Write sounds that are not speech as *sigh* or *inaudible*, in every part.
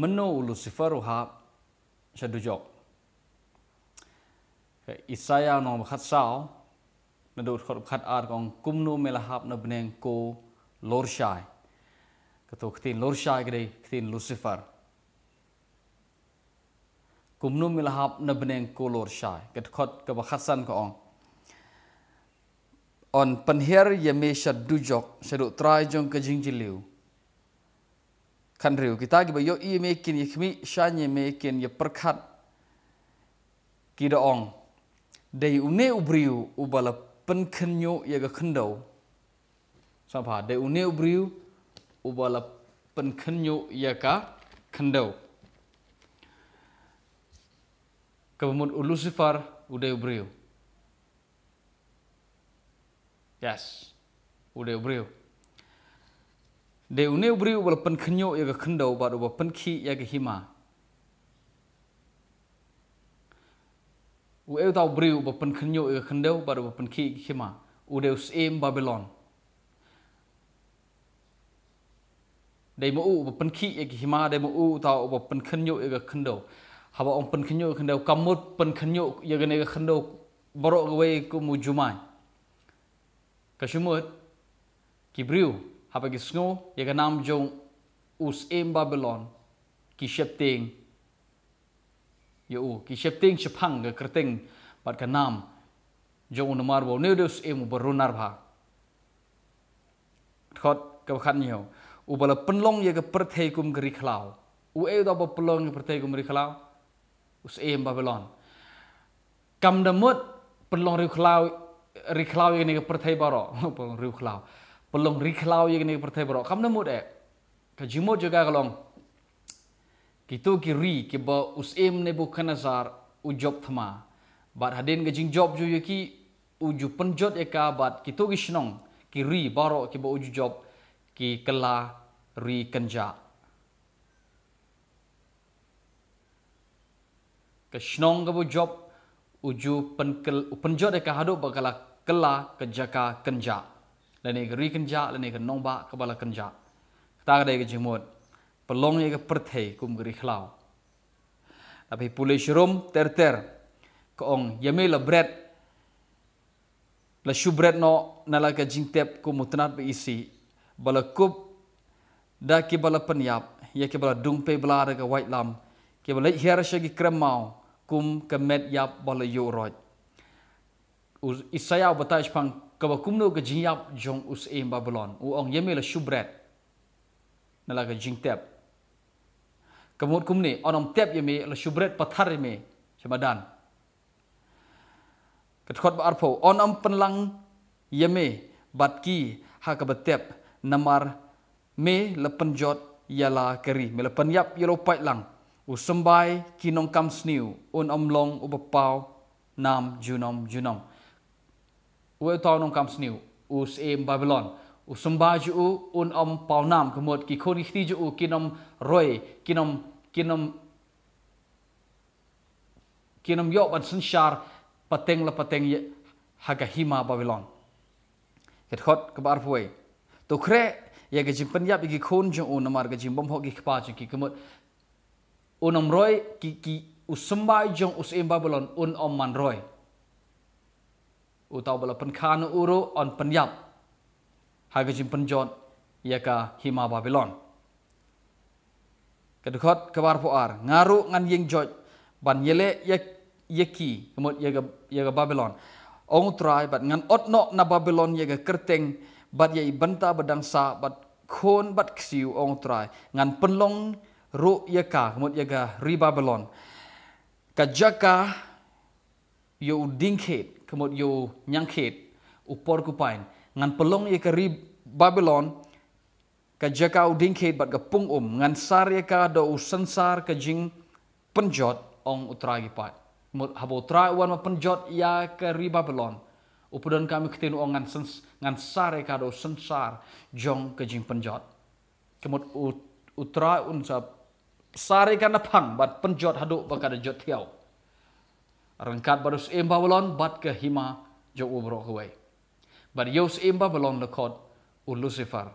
menu luciferuha sedujok Isaya no khat sao na do khot khat ar kong kumnu melahap na bneng ko lorshai kato khtin lorshai gre khtin lucifer kumnu melahap na bneng ko lorshai kat khot ka khasan ko ong on panher yame shadujok shadu trai jong ka jingjiliu ขันริวกิตากิบยกอีเมกินยกมิชานยเมกินยกประคัดกิดองไดอุเนอุบริวอุบาลปันขันโยยกขันดาวสภาไดอุเนอุบริวอุบาลปันขันโยยกะขันดาวกบมุนอุลุซิฟาร์อุไดอุบริว yes อุไดอุบริว de une ubri ubal pen khnyo ya ga khndo ba do ba pen khi ya ga hima u e ta ubri ubal pen khnyo ya ga khndo ba do ba pen khi hima u de us em babylon de mo u ubal pen khi ya ga hima de mo u ta ubal pen khnyo ya ga khndo ha ba ong pen khnyo ya ga khndo kamut pen khnyo ya ga ne ga khndo boro ga we ku mu jumai kashumut kibriu habe ich snow ihr genam jung us im babylon ki shepting ye u ki shepting shpang ge kreting bar ka nam jo un mar bo ne dus im berunar ba khot ka khan ni ho u bala pen long ye ge kum gri khlao u e do bo long ye prathe kum gri khlao us im babylon kam da mot pen long ri khlao ri khlao ye ne ge prathe ba ro *laughs* pen ri khlao belong riklau yang ni perthai bro kam na mut e juga kalong Kita kiri ri usim ba us em ne bu kanazar u thma bar hadin ga job ju ye ki u ju penjot e ka bat kitu ki shnong job kikela kala ri kanja ka shnong job uju penkel penjot e ka hado kenja. kala ลนี่ก็รีกันจาลนี่ก็นองบะกบลกันจาตาก็ได้กันจึงหมดปลงเอกเปรตเฮกุมกรีคลาวอภิปุลิชรุมเตอร์เตอร์ก็องยามีละเบรดละชูเบรดเนาะนั่นละก็จิงเทปกุมุตนาบีซีบลกุบดักีบลปัญญาบยากีบลดุงเปบลาระกับไวท์ลัมกีบลเฮียร์ชกิครัมมาวกุมกัมเมตยาบบลยูรอยอิสยาห์บทายชพังก็บอกคุ้มนู่ก็จิงยับจงอุสเอมบาบลอนอูองเยเมลชูเบรดนั่นละก็จิงเต็บก็มดคุ้มนี่อนอมเต็บเยเมลชูเบรดปัทธาริเมชมาดันก็ขอดบาร์โฟอนอมเป็นลังเยเมบัดกีหากบัดเต็บนมารเมลเป็นจอดยาลาเกรีเมลเป็นยับยาโรปัยลังอุสมบายกินองคำสิวอุนอมลองอุบปาวนามจุนอมจุนอม we to nong kam sniu us em babylon us mbaju u un om pau nam kemot ki khoni khti ju u kinom roi kinom kinom kinom yo ban sun shar pateng la pateng ye haga hima babylon ket khot ke bar phoi to kre ye ge jing pen yap ki khon ju u namar ge jing bom ho ki khpa ju ki kemot un om roi ki ki us mbaju us em babylon un om man roi utau bala penkhan uru on penyap hagajin penjon yaka hima babylon kedekot kebar puar ngaru ngan yeng jot ban yele yek yeki kemot yaga yaga babylon ong trai bat ngan otno na babylon yaga kerteng bat yai benta bedangsa bat kon bat ksiu ong trai ngan penlong ru yaka kemot yaga ri babylon kajaka yo dingket kemud yo nyangkit upor kupain ngan pelong ye ke rib Babylon ke jakau dingkit bat ke pung um ngan sar ye ka do usensar ke jing penjot ong utragi pat mut habo tra wan penjot ya ke rib Babylon upudan kami ketinu ong ngan sens ngan sar ye ka do sensar jong ke jing penjot kemud utra unsa sar ye ka napang bat penjot hadu bakada jot tiau rangkat barus em babylon bat ke hima jo ubro khwai bar yos em babylon lakot u lucifer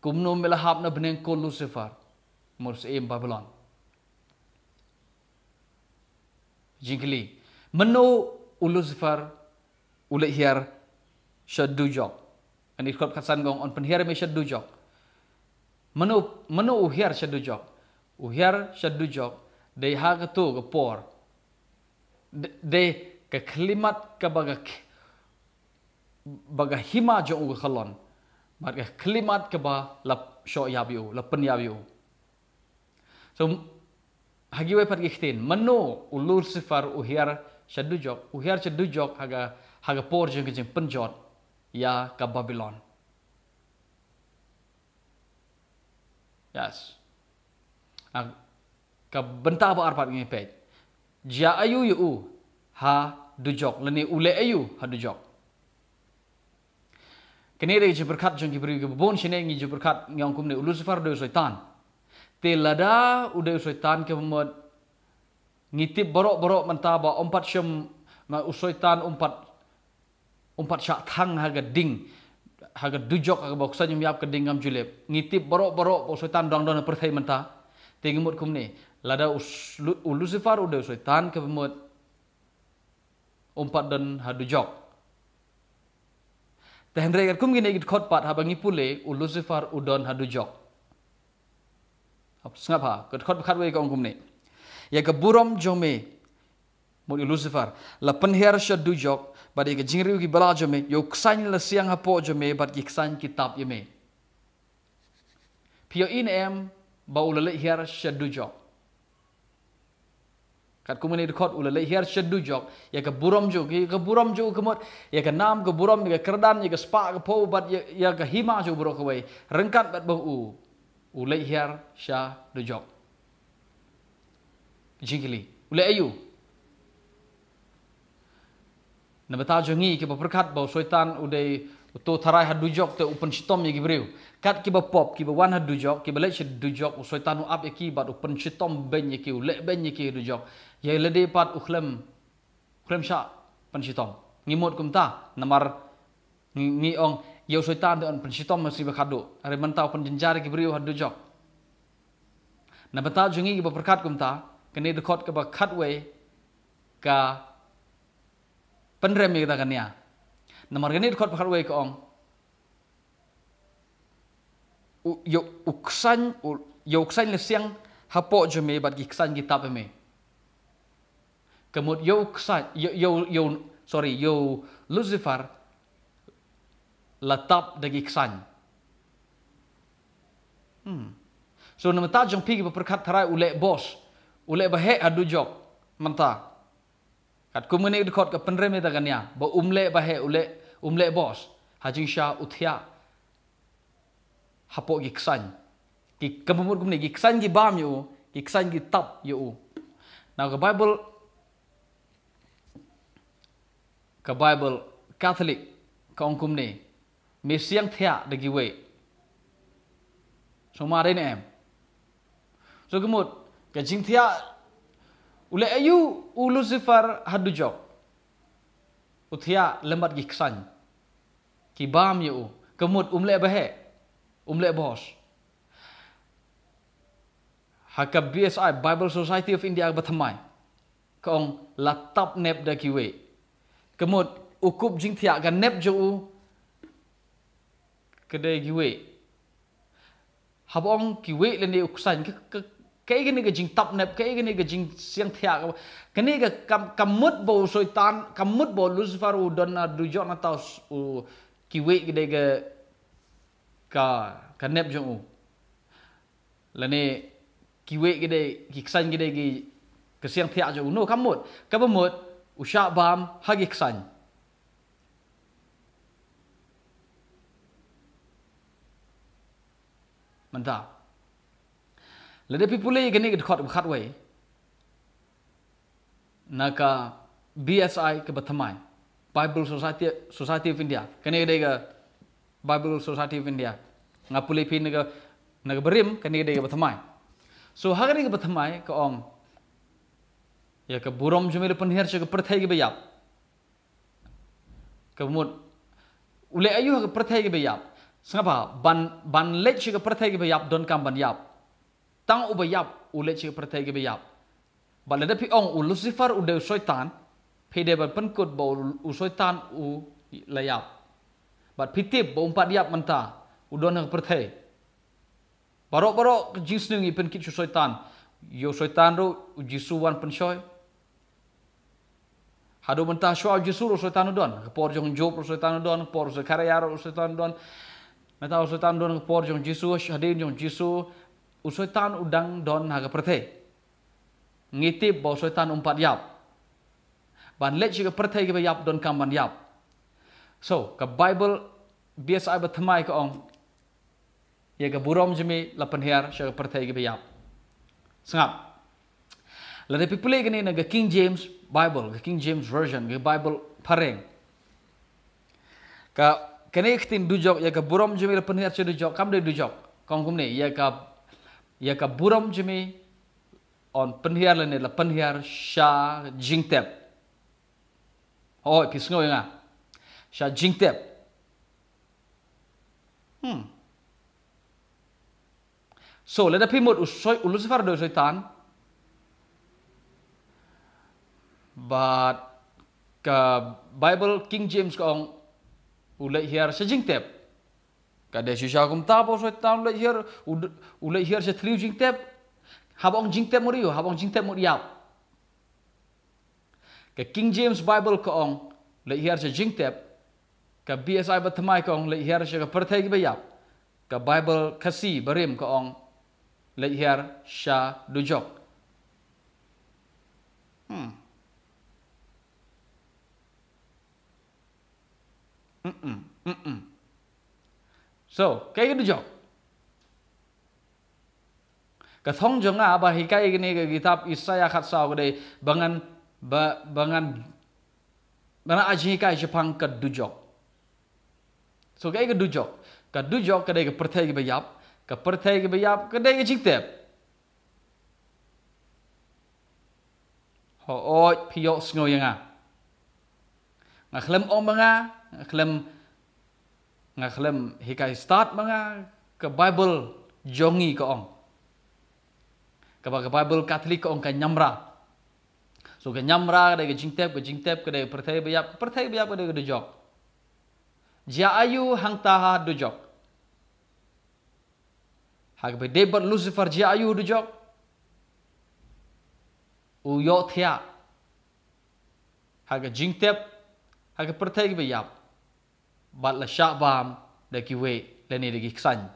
kumno mela hab na bneng ko lucifer murs em babylon jingli menu u lucifer u le hier shaddu jo ani khot gong on pen hier me shaddu jo mano mano u hier shaddu jo u hier shaddu jo dei ha ke por de ke klimat ke baga baga hima jo u khalon marga klimat ke ba la sho ya bi la pen ya bi so hagi we pergi khtin manno ulur sifar uhiar hiar shadu jok u hiar jok haga haga por jeng jeng pen jot ya ke babylon yes ag ke bentar ba arpat ngi pet Jia ayu yu u ha dujok lene ule ayu ha dujok. Kini re je berkat jong beri ge bon Sini ngi je berkat ngong kum ne ulusifar do setan. Te lada u de setan ke mot ngitip boro-boro mentah ba empat syam ma u empat empat sha thang ha ding ha dujok ha ge boksa nyum yap ke ding julep. Ngitip boro-boro bo setan dong dong ne perthai menta. kum ne Lada ulusifar udah usai tan ke pemut. Umpat dan hadu jok. Tehendrai kat kumgin ikut khot pat ni pule ulusifar udon hadu jok. Sengapa? Ha? Kat khot pekat wajah kumgum ni. Ya ke buram jome. Mut ulusifar. La penhiar syadu jok. Bagi ya ke jingriu ki bala jome. Yo ksan la siang hapo jome. Bagi ksan kitab jome. Pio in em. Ba ulalik hiar syadu jok kat kumani rekod ulah leh hier sheddu jok ya ke buram jok ya ke buram jok kemot ya ke nam ke buram ya ke kerdan ya ke spa ke po bat ya ya ke hima jok buruk wei rengkat bat bau u ulah hier sha du jok jingkili ulah ayu na bata ke perkat bau syaitan udai Tu tarai hadu jok tu open shitom yang kibriu. Kat kiba pop kiba wan hadu jok kiba lek shi du jok usoi tanu ap yaki bat open shitom ben yaki u lek ben yaki du jok. Yai lede pat u klem sha pen shitom. Ngi mod kum ta namar ngi ong yai usoi tan tu on pen shitom masri bakadu. Ari mentau pen jenjari kibriu hadu jok. Na betal jungi kiba perkat kum ta kene dekot kiba cutway ka penrem yaki ta kania. Ya na mar ganit khot phar wei kong u yo uksan u yo uksan le siang hapo jo me bat gi ksan gi tap e kemut yo uksan yo yo yo sorry yo lucifer la tap de gi ksan hmm so nama mata jong pigi per khat thara u le boss bahe adu jok mentah kat kumene ikot ke penre me ta kan ba umle bahe u umle bos hajing sha uthya hapo gi ksan ki kamamur gumne gi ksan gi bam yo gi ksan gi tap yo now the bible ka bible catholic ka ong kumne me siang thia de gi we so ma rein em so gumut ka jing thia, ule ayu e u lucifer hadu jok uthya lembat gi ksan ki bam yu kemut umle bahe umle bos haka BSI Bible Society of India batamai kong latap nep da kiwe kemut ukup jing tiak kan nep jo u kede kiwe habong kiwe le ni uksan ke ke ke gini ke jing tap nep ke gini ke jing siang tiak kene ke kamut bo soitan kamut bo lucifer u donna du jo na taus u ki wait ke dega ka kanep jong u lane ki wait ke dega ki ksan ke dega lah ke siang tiak jong no kamut kamut usha bam hagi ksan Mentah. Lada pipulai gini ke dekat berkat wai. Naka BSI ke bertemai. Bible Society Society of India. Kena ada ga Bible Society of India. Ngapuli pin ga nag berim kena ada ga batamai. So hagari ga batamai ka om ya ka burom jumil pun her chuk prathai ga bayap. Ka mut ule ayu ha prathai ga bayap. Sangapa ban ban le chuk prathai ga bayap don kam ban yap. Tang ubayap ule chuk prathai ga bayap. Baladapi ong ulusifar udeu soitan. ភីដែលបានកត់បោអ៊ូសុយតានអ៊ូលាយាប់បាត់ភីទីបោអ៊ំប៉ាឌីាប់មន្តាអ៊ូដនងប្រទេបរោបរោជីស្នឹងពីនគិតសុយតានយោសុយតានរូជីស៊ូវ៉ាន់ពិនសុយហាដូមន្តាឈោអ៊ូជីស៊ូរូសុយតានដនពរជុងជោប្រសុយតានដនពរសការយារូសុយតានដនមេតាអ៊ូសុយតានដនពរជុងជីស៊ូហាដីនជុងជីស៊ូអ៊ូសុយតានអ៊ូដងដនហាកប្រទេងេតិបោសុយតានអ៊ំប៉ាឌីាប់ Van let you pray give yap don come ban yap. So, ka Bible biasa ba thmai ka ong. Ye ka burom jemi lapan her she ka pray give yap. Sangap. La de people ni na ga King James Bible, ga King James version, ga Bible pareng. Ka kene ikhtin dujok ye ka burom jemi lapan her she dujok kam de dujok. Kong kum ni ye ka ye ka burom jemi on penhiar lene la penhiar sha jingtep. Oh, pi snow nga. Sha jing tep. Hmm. So, lepas da pi mot usoy ulusifar do shaitan. But ke Bible King James kong ule hier sha jing tep. Ka de shisha kum ta po shaitan ule hier ule hier sha thriu jing tep. Habong jing tep mo riyo, jing tep mo ka king james bible ko ong le hier se jingtep ka bsi ba thmai ko ong le hier se ka prathai ba bible kasi berim ko ong le hier sha dujok hmm mm mm mm so kai ge dujok ka thong jong a ba hi ni kitab isaya kat sa ge bangan ba bangan bana ajhi ka japan ka dujok so ka ka dujok ka dujok ka de ka prathai ka bayap ka prathai ka bayap ka de ka chikte ho o piyo sngo yanga nga khlem om nga khlem nga khlem hika start manga ka bible jongi ka ong ka ba bible catholic ka ong ka nyamra So ke nyamra kada ke jingtep ke jingtep kada ke pertai biap pertai biap kada ke dujok. Jia ayu hang taha dujok. Hak be debar Lucifer jia ayu dujok. U yo thia. Hak jingtep hak pertai biap. Bat la syabam de ki we le ni de ki ksan.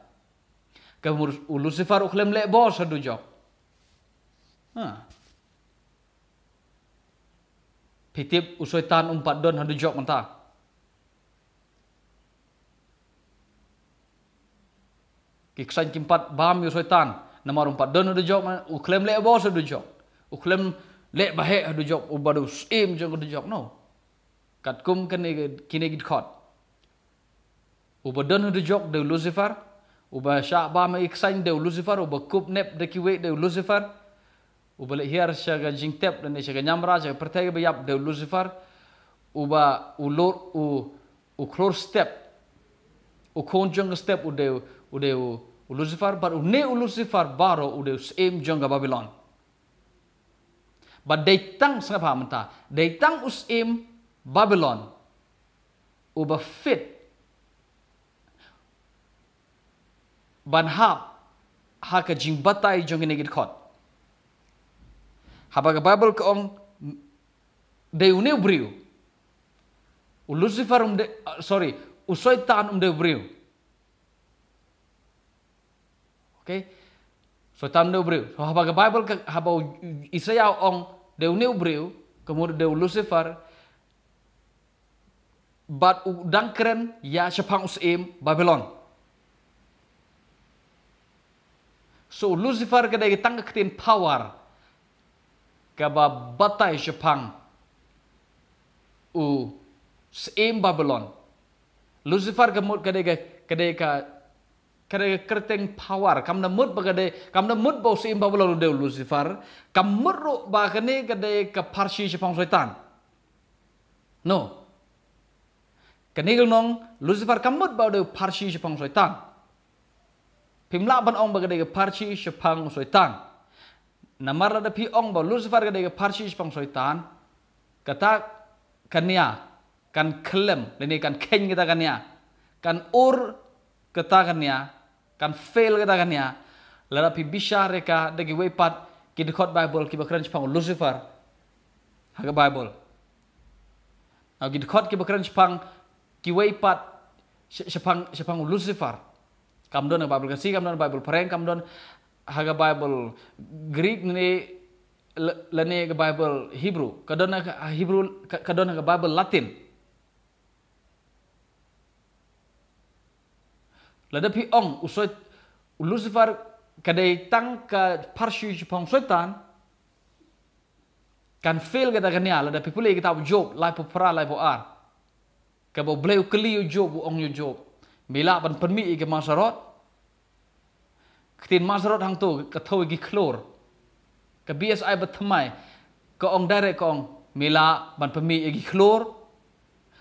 Ke Lucifer ukhlem le bos dujok. Ha. Pitip usoi tan umpat don hadu jok mentah. Kiksan kipat bam usoi tan. Nama umpat don hadu jok. Uklem lek bos hadu jok. Uklem lek bahek hadu jok. Ubadu sim jok hadu jok. No. Kat kum kene kine git khot. Uba don hadu jok de Lucifer. Uba syak bam iksan de Lucifer. Uba kup nep dekiwek de Lucifer uba la hiar shaga jingtep dan ne shaga nyamra shaga pertega ba yap de lucifer uba ulor, u u clor step u conjunga step u de u de u lucifer but u ne u lucifer baro u de sem jonga babylon but they tang sanga pa manta they tang us im babylon uba fit ban hap haka jing batai jong negit khot habang Bible kaong de unibrio. U Lucifer um de, ah, sorry, u Satan um de ubrio. Okay? Satan um de ubrio. So habang Bible ka habang Isaya ong de unibrio, kemur de Lucifer, bat u dangkren ya sepang usim Babylon. So Lucifer kada gitang ketin power kaba batai Jepang u seim Babylon. Lucifer gemut kadek kadek kadek ka kerteng power Kamu na mut bagade kamu na mut bau seim Babylon de Lucifer Kamu meru ba kene kade ka parsi Jepang setan. No. Kene nong Lucifer kam mud bawa de parsi Jepang setan. Pimla ban ong bagade ka parsi Jepang setan namar la da phi ong ba lucifer ga de ga parshi pang shaitan kata kania kan klem le ni kan ken kita kania kan ur kata kania kan fail kita kania la da phi bisha reka de ge wepat ki de khot bible ki ba kranch pang lucifer ha ga bible au ki de khot ki ba kranch pang ki wepat sepang sepang lucifer kam don bible ka si kam don bible pereng kam don haga Bible Greek ni lene ke Bible Hebrew kadona Hebrew kadona ke Bible Latin lada pi ong usoi Lucifer kadai tang ka parshu jipong setan kan fail kata kan ya lada pi pulih kita job lai pu pra lai pu ar kabo bleu kliu job ong yo job bila pan permi ke masyarakat Ketin mazrot hang tu ketau gi klor. Ke BSI betemai ke ong dare ke ong mila ban pemi e gi klor.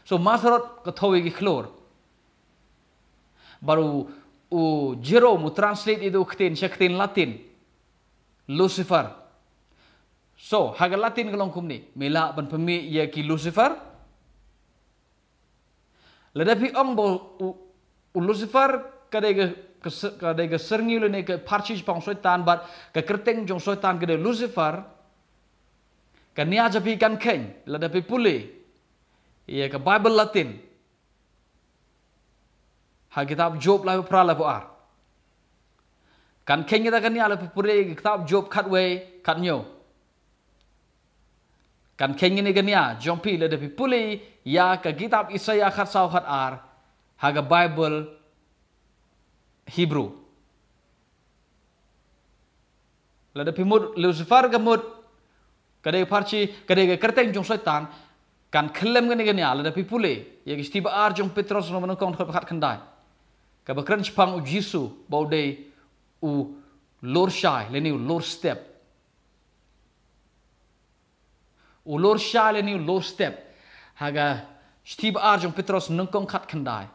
So mazrot ketau e gi klor. Baru u jero mu translate itu ketin syaktin latin. Lucifer. So haga latin ke longkum ni mila ban pemi ye ki Lucifer. Ledapi ong bo u, Lucifer kadai ke kade ga serngi lu ne ke parchi pang setan bat ke kerteng jong setan ke lucifer ke ni aja pi kan ken la da pi puli ye ke bible latin ha kitab job la pra la ar kan ken ga kan ni ala pi puli kitab job khat way khat nyo kan ken ni ga ni a jong pi la da pi puli ya ke kitab isaya khat sau khat ar ha ga bible Hebrew. La de pimut Lucifer gamut kade parchi kade ke kerteng jong setan kan klem gani gani ala de pipule ye ke stiba ar jong Petros no menong kon khot khat kandai. Ka ba kran chpang u Jisu bau de u lor shai le ni u lor step. U lor shai le ni u lor step. Haga stiba ar jong Petros nung kon khat kandai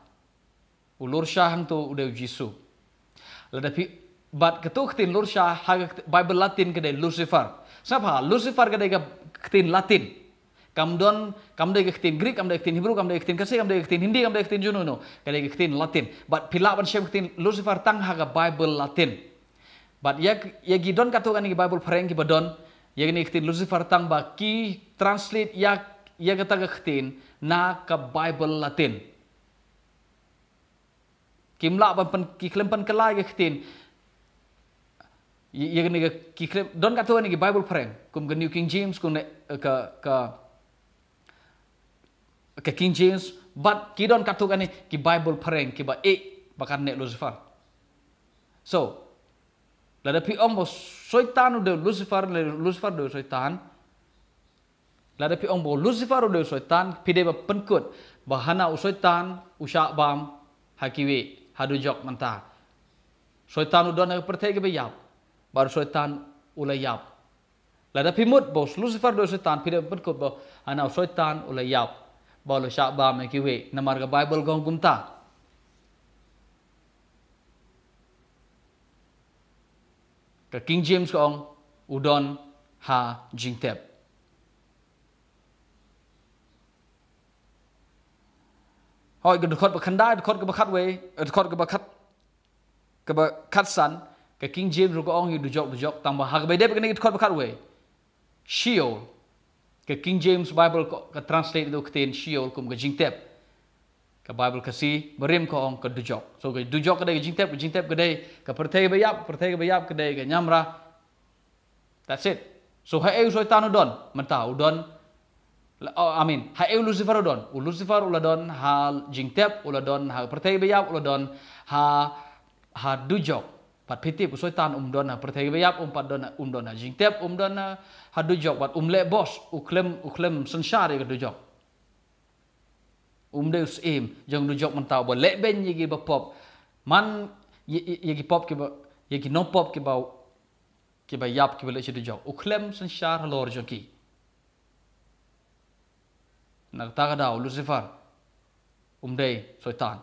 ulur syah tu udah uji su. Lepas bat ketuk ketin lur syah hag Bible Latin kede Lucifer. Sebab Siapa? Lucifer kede ketin Latin. Kamdon, kamde ketin Greek, kamde ketin Hebrew, kamde ketin Kasih, kamde ketin Hindi, kamde ketin Juno no. Kede ketin Latin. Bat pilaban syah ketin Lucifer tang hag Bible Latin. Bat ya ya gidon katukan ni Bible Frank ki badon. Ya ni ketin Lucifer tang ba ki translate ya ya kata ketin na ke Bible Latin. กิมลาบันเป็นกิคลมเป็นกลายกิขตินยังนี่ก็กิคลมดอนกัตัวนี่ก็ไบเบิลเพรมคุณกับนิวคิงเจมส์คุณเอ่อกับกับกับคิงเจมส์บัดกิดอนกัตัวกันนี่กิไบเบิลเพรมกิบะเอ๋บักันเนลูซิฟาร์ so แล้วเดี๋ยวพี่องบอกซอยตานอุดเดลูซิฟาร์เลยลูซิฟาร์เดือดซอยตานแล้วเดี๋ยวพี่องบอกลูซิฟาร์อุดเดือดซอยตานพี่เดี๋ยวแบบเป็นกุดบ้านาอุซอยตานอุชาบามฮากิเว่หาดูจอกมันตาสอยตานอุดรในประเทศก็ไปหยับบารสอยตานอุลยับแล้วพิมุดบอกลูซิเฟอร์โดยสอยตานพี่เด็กพูดกับบอกอันเอาสอยตานอุลยับบอกเลยชาบามกิเวนมารกับไบเบิลกองกุมตาก็คิงเจมส์กองอุดรหาจิงเทพហើយក៏ខត់បខណ្ឌាយខត់ក៏បខាត់វេខត់ក៏បខាត់ក៏បខាត់សាន់ក៏គីងជេមឬក៏អងយូដូចដូចតាំបហកបៃដេបកនេខត់បខាត់វេឈីអូក៏គីងជេមបៃប៊លក៏ translate ទៅខ្ទៀនឈីអូគុំក៏ជីងតេបក៏បៃប៊លក៏ស៊ីបរិមក៏អងក៏ដូចសូក៏ដូចក៏ដែរជីងតេបជីងតេបក៏ដែរក៏ប្រទេបាយាប់ប្រទេបាយាប់ក៏ដែរក៏ញ៉ាំរ៉ា That's it. So hey, so it's done. Man, ta udon. Oh, I mean, ha eu Lucifer don. u Lucifer don ha jingtep don ha pertai bayap don ha ha dujok pat piti bu soitan um don ha pertai bayap um pat don um don ha jingtep um don ha, ha dujok pat um le bos u klem u klem sensari ke dujok um deus im jang dujok mentau bo le ben yigi ba pop man yigi pop ke ba yigi no pop ke ba ke ba yap ke ba le chi dujok u klem sensar lor jong nagtaka daw Lucifer. Umday, soitan.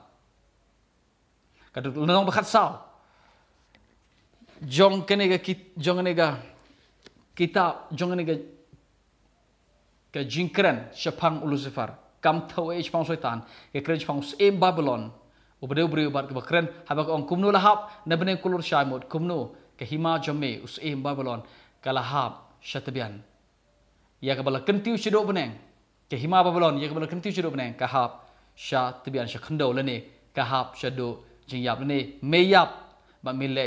Kadu lunong bakat saw. Jong kenega kit jong kenega kita jong nega ke jinkren shapang Lucifer. Kam tawe eh pang soitan, Ke pang shapang in Babylon. Ubere ubere ubar ke bakren haba ko kumnu lahap na bene kulur shaimot kumnu ke hima jome us in Babylon kalahap shatbian. Ia kebala kentiu shido beneng ke hima babylon ye kebal kan tijiro bne kahap sha tibian sha khndo lene lah kahap sha do jing yap lene lah me yap ba mile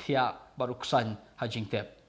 thia baruksan hajing tep